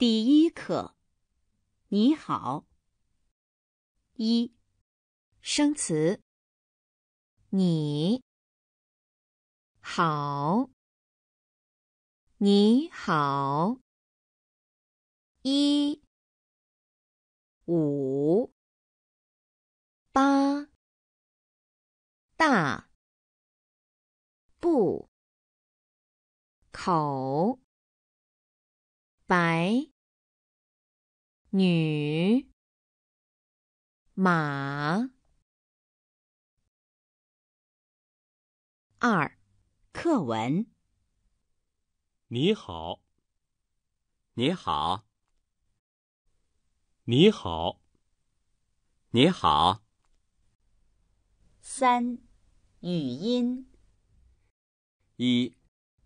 第一课，你好。一，生词。你，好，你好。一，五，八，大，不，口，白。女马二课文。你好，你好，你好，你好。三语音。一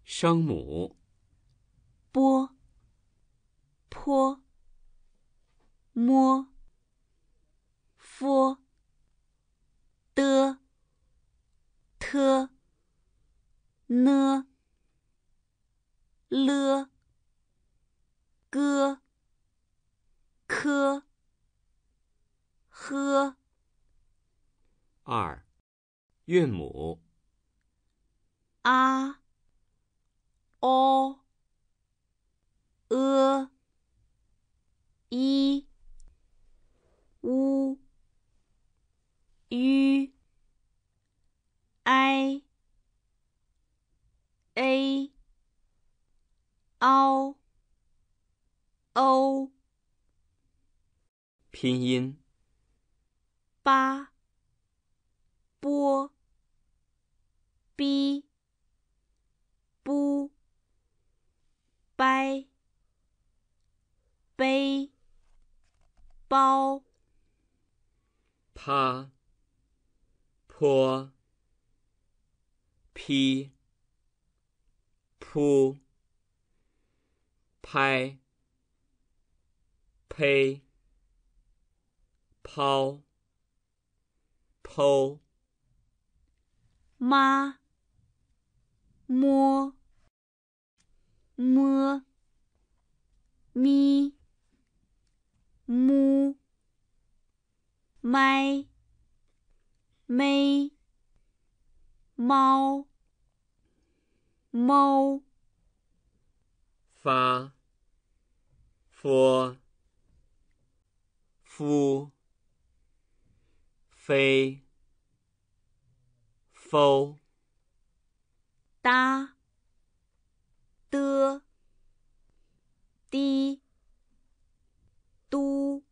声母。b p m f 的 t n l g k h 二韵母 a o e i u i a o o，拼音。八。b b b b b，包。趴。泼、劈、扑、拍、呸、抛、抛、妈、摸、摸、咪、摸、麦。May 猫，猫，发，f，夫，飞，f，哒，d，滴，嘟。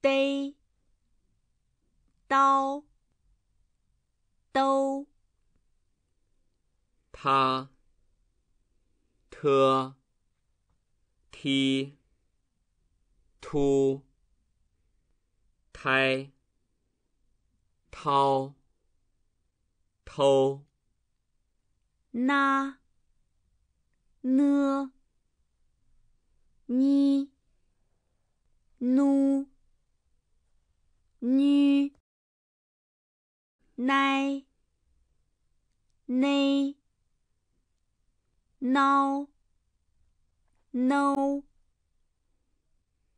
背刀兜，他特踢突胎掏、偷，那呢你努。như nay nay now no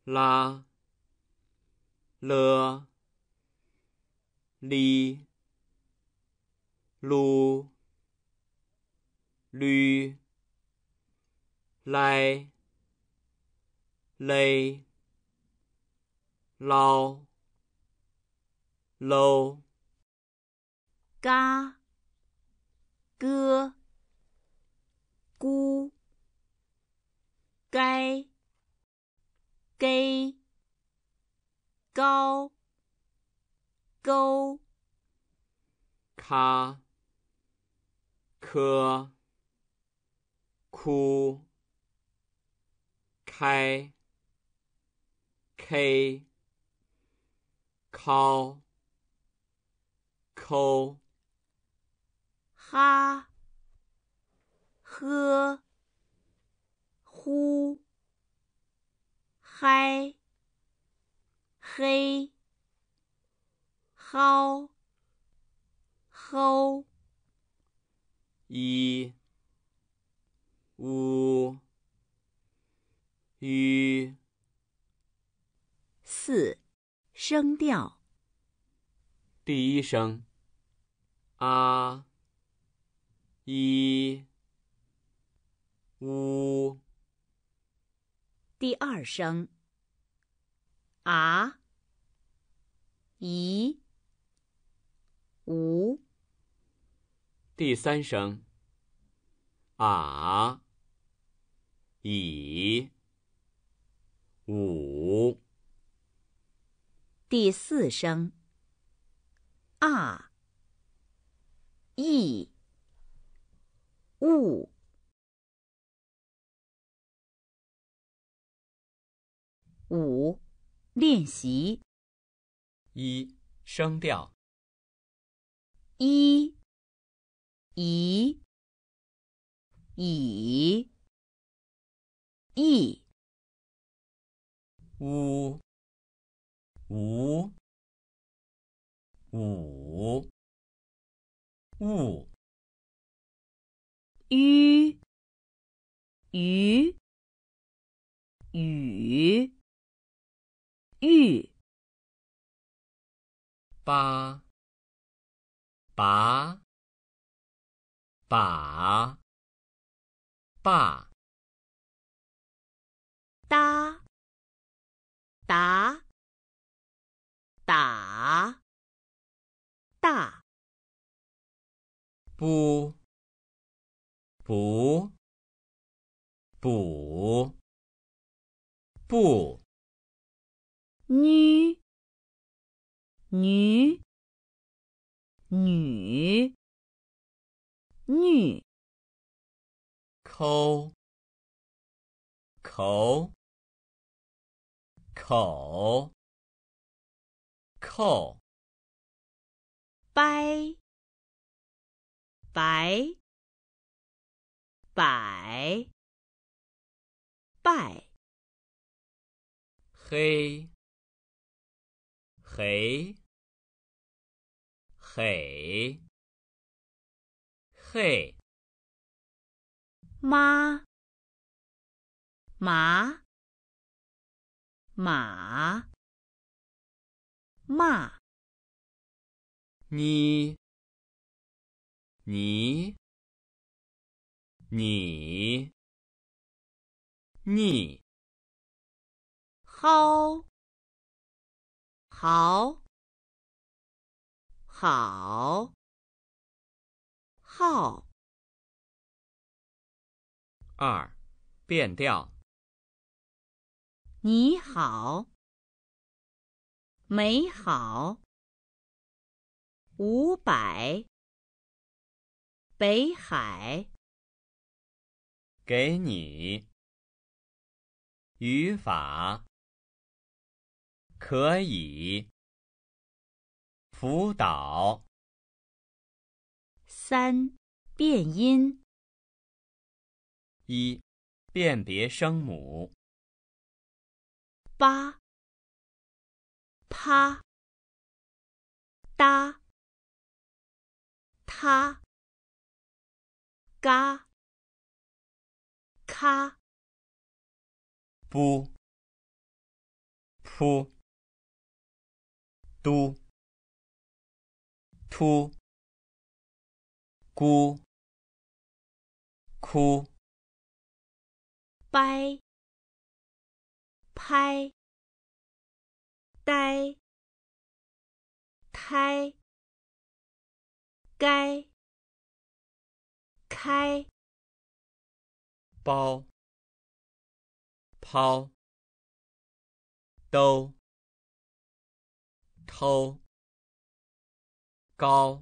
là lừa đi lu lü lai lây lao 咯，嘎，哥，咕，该，给，高，勾，咔，科，哭，开，k，考。口，哈，呵，呼，嗨，嘿，薅、蒿，一，五、吁，四声调，第一声。啊，一，呜。第二声。啊，一，五，第三声。啊，以，五，第四声。啊。一、物。五练习，一声调，一、一、以，一、五、五、五。雾，鱼，雨，雨，八，八，把，把，搭，搭，打，大。不，不，补，不女女女女，口口口口，掰。白，白，白，黑，黑，黑，黑，妈，麻，马，骂，你。你你你好好好好二变调。你好，美好五百。北海，给你语法可以辅导。三变音，一辨别声母，八啪，哒他。嘎，咔，不，扑，嘟，突，咕，哭，掰，拍，呆，胎，该。拍，包，抛，兜，偷，高，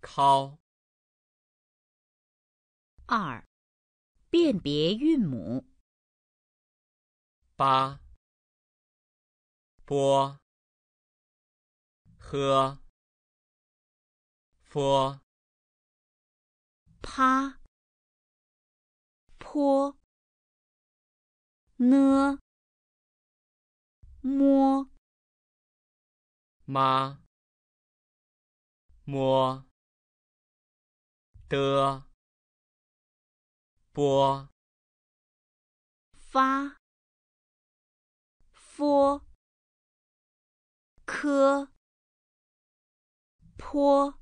抛。二，辨别韵母。八 b 喝、f 趴、坡、呢、摸、妈、摸、的、波、发、佛、科、坡。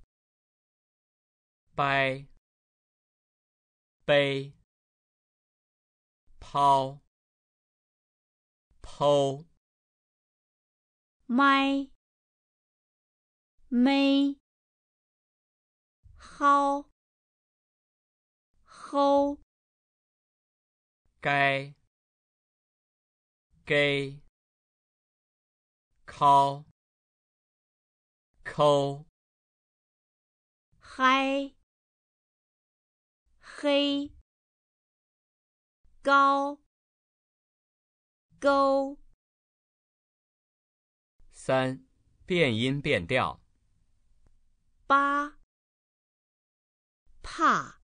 拜。Bye. 背、抛、剖、麦、妹、薅、齁、该、给、考、抠、嗨。黑高沟三变音变调八怕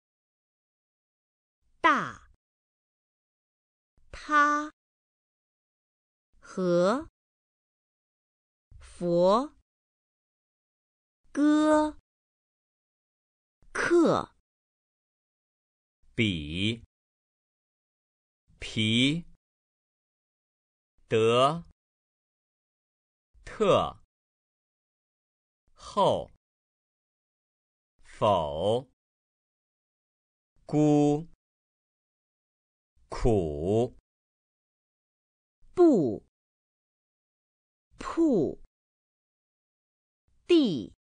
大他和佛歌客。比皮德特后否孤苦不铺地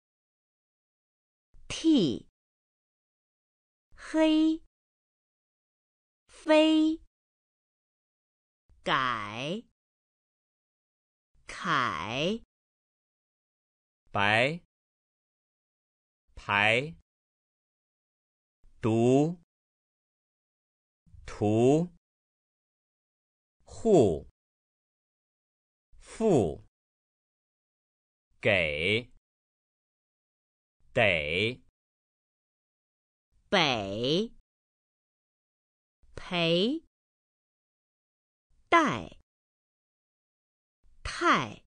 替黑。飞，改，改，白，排，读，图，户，付，给，得，北。陪，带、太，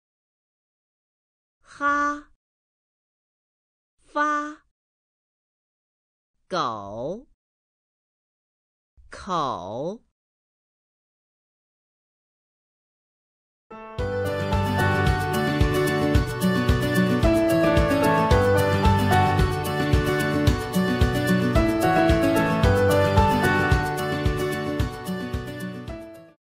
哈，发，狗，口。